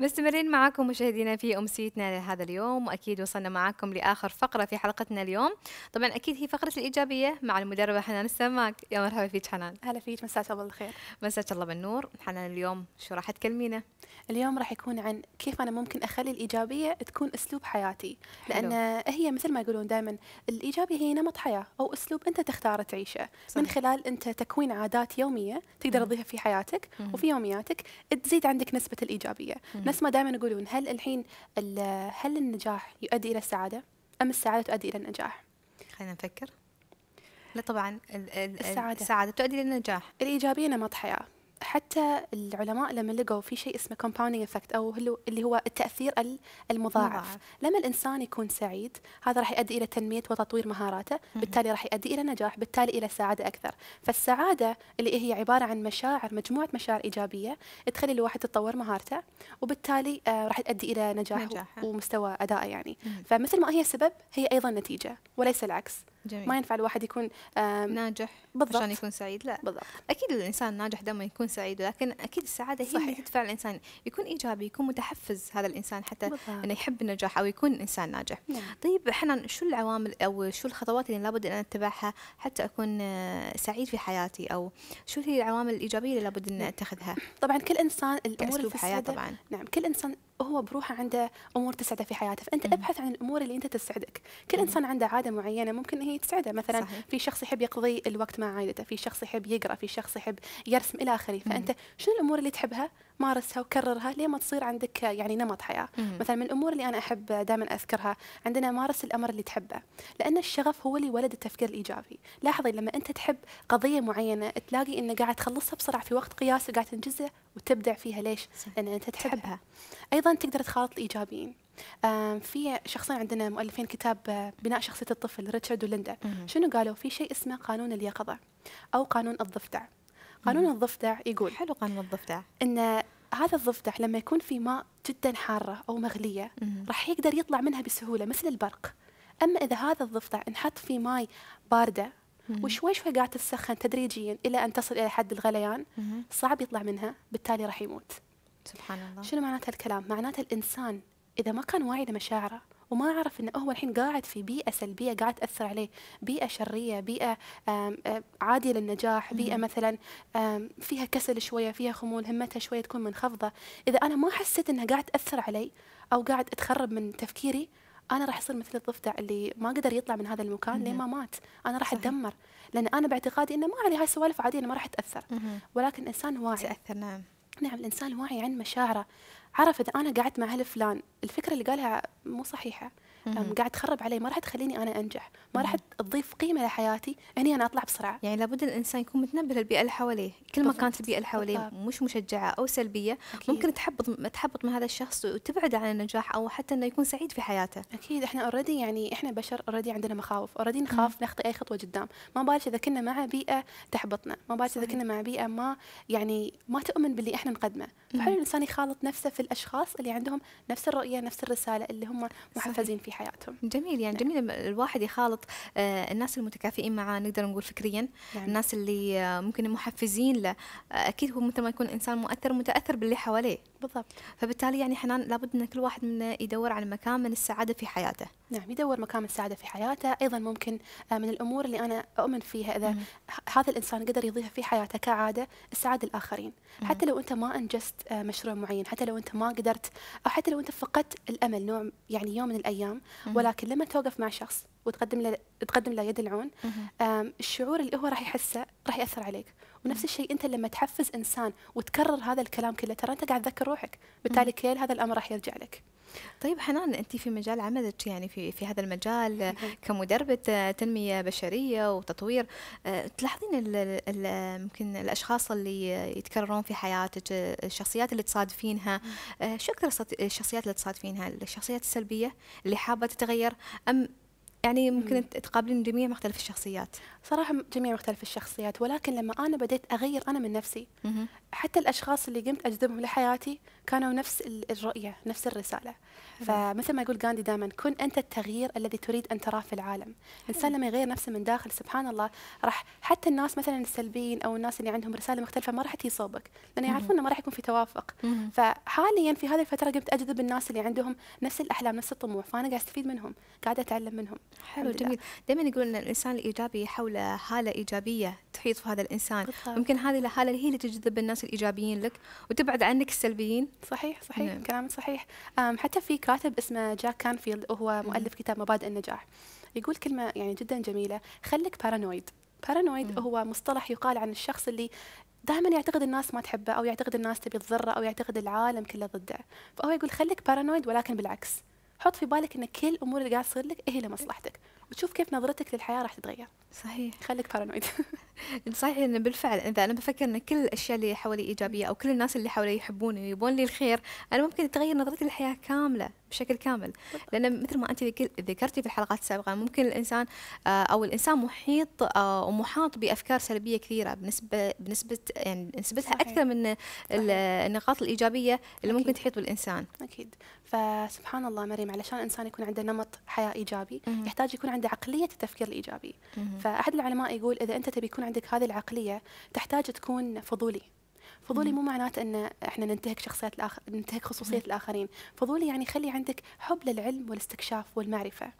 مستمرين معكم مشاهدينا في أمسيتنا لهذا اليوم وأكيد وصلنا معكم لآخر فقرة في حلقتنا اليوم طبعا أكيد هي فقرة الإيجابية مع المدربة حنان السماك يا مرحبا فيك حنان هلا فيك مساك الله بالخير مساك الله بالنور حنان اليوم شو راح تكلمينا اليوم راح يكون عن كيف أنا ممكن أخلي الإيجابية تكون أسلوب حياتي لأن هي مثل ما يقولون دائما الإيجابية هي نمط حياة أو أسلوب أنت تختار تعيشه صح. من خلال أنت تكوين عادات يومية تقدر تضيفها في حياتك وفي يومياتك تزيد عندك نسبة الإيجابية نفس ما دائما يقولون هل الحين هل النجاح يؤدي الى السعاده ام السعاده تؤدي الى النجاح خلينا نفكر لا طبعا الـ الـ السعادة. السعاده السعاده تؤدي النجاح الايجابيه نمط حياه حتى العلماء لما لقوا في شيء اسمه compounding effect او اللي هو التاثير المضاعف مضاعف. لما الانسان يكون سعيد هذا راح يؤدي الى تنميه وتطوير مهاراته بالتالي راح يؤدي الى نجاح بالتالي الى سعاده اكثر فالسعاده اللي هي عباره عن مشاعر مجموعه مشاعر ايجابيه تخلي الواحد يتطور مهارته وبالتالي آه راح تؤدي الى نجاح نجاحه. ومستوى ادائه يعني فمثل ما هي سبب هي ايضا نتيجه وليس العكس جميل. ما ينفع الواحد يكون ناجح بالضبط. عشان يكون سعيد لا بالضبط. اكيد الانسان ناجح دائما يكون سعيد ولكن اكيد السعاده هي صحيح. اللي تدفع الانسان يكون ايجابي يكون متحفز هذا الانسان حتى بالضبط. انه يحب النجاح او يكون انسان ناجح نعم. طيب حنان شو العوامل او شو الخطوات اللي لابد ان اتبعها حتى اكون آه، سعيد في حياتي او شو هي العوامل الايجابيه اللي لابد ان اتخذها نعم. طبعا كل انسان الامور في حياته طبعا نعم كل انسان هو بروحه عنده امور تسعده في حياته فانت مم. ابحث عن الامور اللي انت تسعدك كل مم. انسان عنده عاده معينه ممكن هي تسعده مثلا صحيح. في شخص يحب يقضي الوقت مع عائلته في شخص يحب يقرا في شخص يحب يرسم الى اخره فانت شنو الامور اللي تحبها مارسها وكررها لين ما تصير عندك يعني نمط حياه مم. مثلا من الامور اللي انا احب دائما اذكرها عندنا مارس الامر اللي تحبه لان الشغف هو اللي ولد التفكير الايجابي لاحظي لما انت تحب قضيه معينه تلاقي انه قاعد تخلصها بسرعه في وقت قياسي قاعد تنجزها وتبدع فيها ليش لان انت تحبها تحبها. ايضا تقدر تخالط الايجابيين في شخصين عندنا مؤلفين كتاب آه، بناء شخصيه الطفل ريتشارد وليندا شنو قالوا في شيء اسمه قانون اليقظه او قانون الضفدع قانون الضفدع يقول حلو قانون الضفدع ان هذا الضفدع لما يكون في ماء جدا حاره او مغليه راح يقدر يطلع منها بسهوله مثل البرق اما اذا هذا الضفدع انحط في ماي بارده وشوي شوي قاعد تتسخن تدريجيا الى ان تصل الى حد الغليان صعب يطلع منها بالتالي راح يموت سبحان الله شنو معناته الكلام معناته الانسان اذا ما كان واعي لمشاعره وما عرف انه هو الحين قاعد في بيئه سلبيه قاعد تاثر عليه بيئه شريه بيئه آه، عاديه للنجاح بيئه مثلا فيها كسل شويه فيها خمول همتها شويه تكون منخفضه اذا انا ما حسيت انها قاعد تاثر علي او قاعد تخرب من تفكيري انا راح اصير مثل الضفدع اللي ما قدر يطلع من هذا المكان لين ما مات انا راح اتدمر لان انا باعتقادي انه ما علي هاي السوالف عاديه انا ما راح اتاثر ولكن انسان واعي تاثر نعم نعم الإنسان واعي عن مشاعره عرف إذا أنا قعدت مع هالفلان الفكرة اللي قالها مو صحيحة قاعد تخرب علي ما راح تخليني انا انجح ما راح تضيف قيمه لحياتي اني انا اطلع بسرعه يعني لابد الانسان يكون متنبه للبيئه اللي حواليه كل ما كانت البيئه اللي حواليه مش مشجعه او سلبيه أكيد. ممكن تحبط تحبط من هذا الشخص وتبعده عن النجاح او حتى انه يكون سعيد في حياته اكيد احنا اوريدي يعني احنا بشر اوريدي عندنا مخاوف اوريدي نخاف نخطي اي خطوه قدام ما بالك اذا كنا مع بيئه تحبطنا ما بالك اذا كنا مع بيئه ما يعني ما تؤمن باللي احنا نقدمه فحلو الانسان يخالط نفسه في الاشخاص اللي عندهم نفس الرؤيه نفس الرساله اللي هم محفزين فيها حياتهم جميل يعني نعم. جميل الواحد يخالط آه، الناس المتكافئين معاه نقدر نقول فكريا نعم. الناس اللي آه، ممكن محفزين له آه، اكيد هو مثل ما يكون انسان مؤثر متاثر باللي حواليه بالضبط فبالتالي يعني حنان لابد ان كل واحد منا يدور على مكان من السعاده في حياته نعم يدور مكان من السعاده في حياته ايضا ممكن آه، من الامور اللي انا اؤمن فيها اذا هذا الانسان قدر يضيفها في حياته كعاده السعاده الاخرين مم. حتى لو انت ما انجزت آه، مشروع معين حتى لو انت ما قدرت او حتى لو انت فقدت الامل نوع يعني يوم من الايام مم. ولكن لما توقف مع شخص وتقدم له تقدم له يد العون الشعور اللي هو راح يحسه راح ياثر عليك ونفس الشيء انت لما تحفز انسان وتكرر هذا الكلام كله ترى انت قاعد تذكر روحك بالتالي كل هذا الامر راح يرجع لك طيب حنان انت في مجال عملك يعني في في هذا المجال كمدربه آه، تنميه بشريه وتطوير آه، تلاحظين ممكن الاشخاص اللي يتكررون في حياتك آه، الشخصيات اللي تصادفينها شو اكثر الشخصيات اللي تصادفينها الشخصيات السلبيه اللي حابه تتغير ام يعني ممكن تقابلين جميع مختلف الشخصيات صراحه جميع مختلف الشخصيات ولكن لما انا بديت اغير انا من نفسي حتى الاشخاص اللي قمت اجذبهم لحياتي كانوا نفس الرؤيه نفس الرساله فمثل ما يقول غاندي دائما كن انت التغيير الذي تريد ان تراه في العالم الانسان لما يغير نفسه من داخل سبحان الله راح حتى الناس مثلا السلبيين او الناس اللي عندهم رساله مختلفه ما راح تجي صوبك لان يعرفون انه ما راح يكون في توافق فحاليا في هذه الفتره قمت اجذب الناس اللي عندهم نفس الاحلام نفس الطموح فانا قاعد استفيد منهم قاعده اتعلم منهم حلو جميل دائما يقولون الانسان الايجابي يحول لحاله ايجابيه تحيط في هذا الانسان بالطبع. ممكن هذه الحاله هي اللي تجذب الناس الايجابيين لك وتبعد عنك السلبيين صحيح صحيح نعم. كلامك صحيح حتى في كاتب اسمه جاك كانفيلد وهو مؤلف كتاب مبادئ النجاح يقول كلمه يعني جدا جميله خليك بارانويد بارانويد هو مصطلح يقال عن الشخص اللي دائما يعتقد الناس ما تحبه او يعتقد الناس تبي تضره او يعتقد العالم كله ضده فهو يقول خليك بارانويد ولكن بالعكس حط في بالك ان كل الامور اللي قاعد تصير لك هي لمصلحتك بتشوف كيف نظرتك للحياه راح تتغير صحيح خليك بارانويد صحيح انه بالفعل اذا انا بفكر ان كل الاشياء اللي حوالي ايجابيه او كل الناس اللي حوالي يحبوني ويبون لي الخير انا ممكن تتغير نظرتي للحياه كامله بشكل كامل لان مثل ما انت ذكرتي في الحلقات السابقه ممكن الانسان آه، او الانسان محيط آه، ومحاط بافكار سلبيه كثيره بنسبه بنسبه يعني نسبتها اكثر من النقاط الايجابيه اللي ممكن تحيط بالانسان اكيد فسبحان الله مريم علشان الانسان يكون عنده نمط حياه ايجابي مم. يحتاج يكون عنده عقليه التفكير الايجابي مم. فاحد العلماء يقول اذا انت تبي يكون عندك هذه العقليه تحتاج تكون فضولي فضولي مو معناته ان احنا ننتهك شخصيات الاخر ننتهك خصوصيه الاخرين فضولي يعني خلي عندك حب للعلم والاستكشاف والمعرفه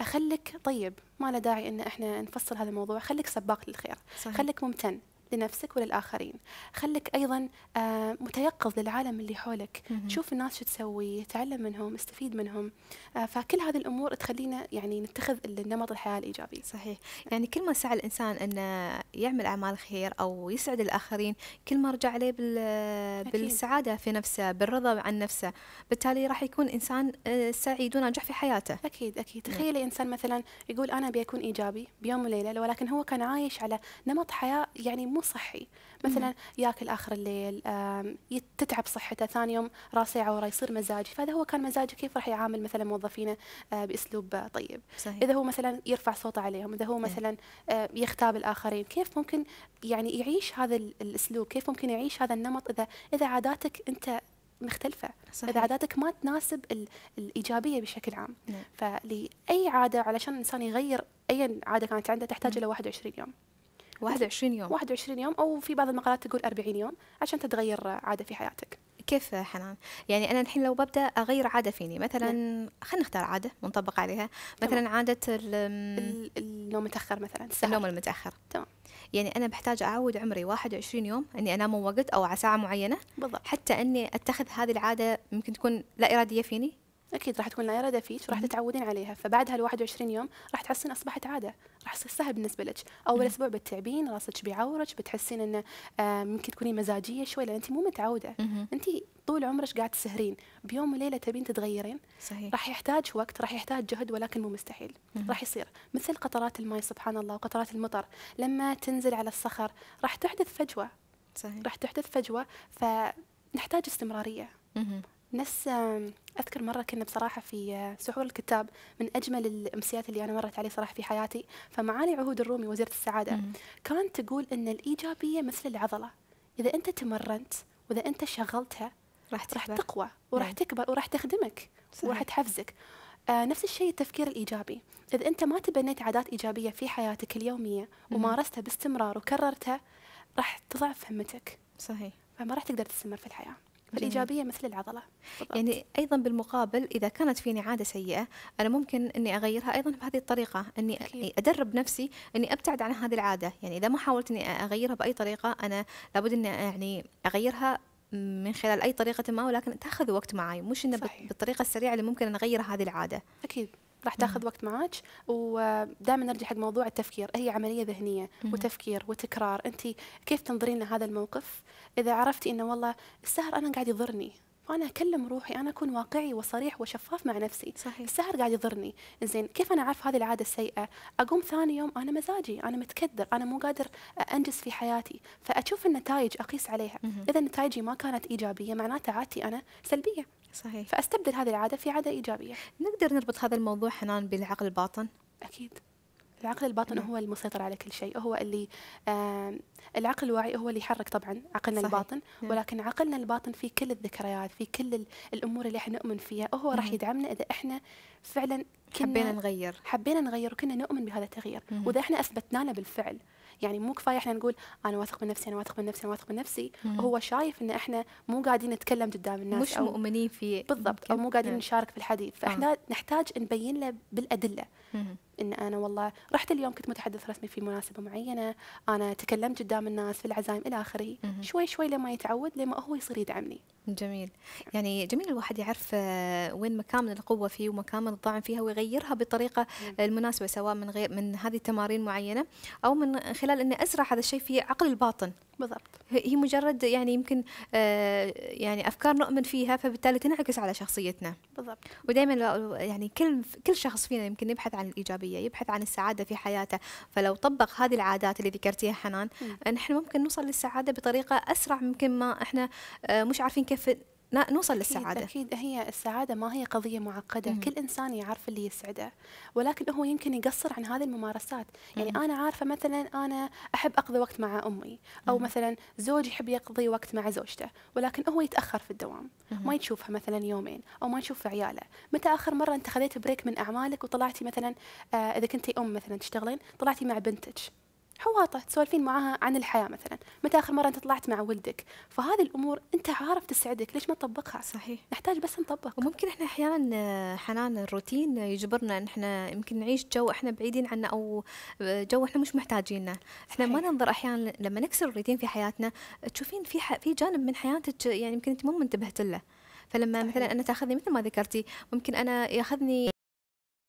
اخلك طيب ما له داعي ان احنا نفصل هذا الموضوع خليك سباق للخير صحيح. خليك ممتن لنفسك وللآخرين خلك أيضا آه، متيقظ للعالم اللي حولك شوف الناس شو تسوي تعلم منهم استفيد منهم آه، فكل هذه الأمور تخلينا يعني نتخذ النمط الحياة الإيجابي صحيح يعني كل ما سعى الإنسان أنه يعمل أعمال خير أو يسعد الآخرين كل ما رجع عليه بالسعادة في نفسه بالرضا عن نفسه بالتالي راح يكون إنسان آه، سعيد وناجح في حياته أكيد أكيد نعم. تخيلي إنسان مثلا يقول أنا بيكون إيجابي بيوم وليلة ولكن هو كان عايش على نمط حياة يعني مو صحي مثلا نعم. ياكل اخر الليل تتعب صحته ثاني يوم راسه يعوره يصير مزاجي فاذا هو كان مزاجي كيف راح يعامل مثلا موظفينه آه، باسلوب طيب صحيح. اذا هو مثلا يرفع صوته عليهم اذا هو نعم. مثلا آه، يختاب الاخرين كيف ممكن يعني يعيش هذا الاسلوب كيف ممكن يعيش هذا النمط اذا اذا عاداتك انت مختلفة صحيح. إذا عاداتك ما تناسب الإيجابية بشكل عام نعم. فلأي عادة علشان الإنسان يغير أي عادة كانت عنده تحتاج إلى 21 يوم 21 يوم 21 يوم او في بعض المقالات تقول 40 يوم عشان تتغير عاده في حياتك كيف حنان؟ يعني انا الحين لو ببدا اغير عاده فيني مثلا نعم. خلينا نختار عاده ونطبق عليها مثلا تمام. عاده النوم متاخر مثلا السهر. النوم المتاخر تمام يعني انا بحتاج اعود عمري 21 يوم اني انام وقت او على ساعه معينه بالضبط حتى اني اتخذ هذه العاده ممكن تكون لا اراديه فيني اكيد راح تكون العياده فيك وراح تتعودين عليها فبعدها ال 21 يوم راح تحسين اصبحت عاده راح تصير سهل بالنسبه لك اول اسبوع بتتعبين راسك بيعورك بتحسين انه آه، ممكن تكونين مزاجيه شوي لان انت مو متعوده انت طول عمرك قاعد تسهرين بيوم وليله تبين تتغيرين صحيح. راح يحتاج وقت راح يحتاج جهد ولكن مو مستحيل راح يصير مثل قطرات الماء سبحان الله وقطرات المطر لما تنزل على الصخر راح تحدث فجوه صحيح. راح تحدث فجوه فنحتاج استمراريه نس أذكر مرة كنا بصراحة في آه، سحور الكتاب من أجمل الأمسيات اللي أنا مرت عليه صراحة في حياتي فمعالي عهود الرومي وزيرة السعادة كانت تقول أن الإيجابية مثل العضلة إذا أنت تمرنت وإذا أنت شغلتها راح راح تقوى وراح تكبر وراح تخدمك صحيح. وراح تحفزك آه نفس الشيء التفكير الإيجابي إذا أنت ما تبنيت عادات إيجابية في حياتك اليومية ومارستها باستمرار وكررتها راح تضعف همتك صحيح فما راح تقدر تستمر في الحياة الإيجابية مثل العضلة بالضبط. يعني أيضا بالمقابل إذا كانت فيني عادة سيئة أنا ممكن أني أغيرها أيضا بهذه الطريقة أني أكيد. يعني أدرب نفسي أني أبتعد عن هذه العادة يعني إذا ما حاولت أني أغيرها بأي طريقة أنا لابد أني يعني أغيرها من خلال اي طريقه ما ولكن تاخذ وقت معي مش انه بالطريقه السريعه اللي ممكن ان اغير هذه العاده اكيد راح تاخذ وقت معك ودائما نرجع حق موضوع التفكير هي عمليه ذهنيه وتفكير وتكرار انت كيف تنظرين لهذا الموقف اذا عرفتي انه والله السهر انا قاعد يضرني فانا اكلم روحي انا اكون واقعي وصريح وشفاف مع نفسي صحيح. السهر قاعد يضرني زين كيف انا اعرف هذه العاده السيئه اقوم ثاني يوم انا مزاجي انا متكدر انا مو قادر انجز في حياتي فاشوف النتائج اقيس عليها اذا نتائجي ما كانت ايجابيه معناته عادتي انا سلبيه صحيح فاستبدل هذه العاده في عاده ايجابيه نقدر نربط هذا الموضوع حنان بالعقل الباطن اكيد العقل الباطن نعم. هو المسيطر على كل شيء هو اللي آه العقل الواعي هو اللي يحرك طبعا عقلنا صحيح. الباطن نعم. ولكن عقلنا الباطن في كل الذكريات في كل الامور اللي احنا نؤمن فيها هو راح يدعمنا اذا احنا فعلا كنا حبينا نغير حبينا نغير وكنا نؤمن بهذا التغيير واذا احنا اثبتنا له بالفعل يعني مو كفايه احنا نقول انا واثق من نفسي انا واثق من نفسي انا واثق من نفسي هو وهو شايف ان احنا مو قاعدين نتكلم قدام الناس مش أو مؤمنين في بالضبط او مو قاعدين إيه. نشارك في الحديث آه. فاحنا آه. نحتاج نبين له بالادله مم. ان انا والله رحت اليوم كنت متحدث رسمي في مناسبه معينه انا تكلمت قدام الناس في العزايم الى اخره شوي شوي لما يتعود لما هو يصير يدعمني جميل يعني جميل الواحد يعرف آه، وين مكامن القوه فيه ومكامن الضعف فيها ويغيرها بالطريقه المناسبه سواء من غير من هذه التمارين معينه او من خلال اني ازرع هذا الشيء في عقل الباطن بالضبط هي مجرد يعني يمكن آه، يعني افكار نؤمن فيها فبالتالي تنعكس على شخصيتنا بالضبط ودائما يعني كل كل شخص فينا يمكن يبحث عن الايجابيه يبحث عن السعاده في حياته فلو طبق هذه العادات اللي ذكرتيها حنان نحن ممكن نوصل للسعاده بطريقه اسرع ممكن ما احنا آه، مش عارفين كيف نوصل للسعادة أكيد هي السعادة ما هي قضية معقدة مم. كل إنسان يعرف اللي يسعده ولكن هو يمكن يقصر عن هذه الممارسات يعني مم. أنا عارفة مثلا أنا أحب أقضي وقت مع أمي أو مم. مثلا زوجي يحب يقضي وقت مع زوجته ولكن هو يتأخر في الدوام مم. ما يشوفها مثلا يومين أو ما يشوف عياله متى آخر مرة أنت خذيت بريك من أعمالك وطلعتي مثلا آه إذا كنتي أم مثلا تشتغلين طلعتي مع بنتك حواطه تسولفين معاها عن الحياه مثلا متى اخر مره انت طلعت مع ولدك فهذه الامور انت عارف تسعدك ليش ما تطبقها صحيح نحتاج بس نطبق وممكن احنا احيانا حنان الروتين يجبرنا ان احنا يمكن نعيش جو احنا بعيدين عنه او جو احنا مش محتاجينه احنا ما ننظر احيانا لما نكسر الروتين في حياتنا تشوفين في في جانب من حياتك يعني يمكن انت مو منتبهت له فلما مثلا انا تاخذني مثل ما ذكرتي ممكن انا ياخذني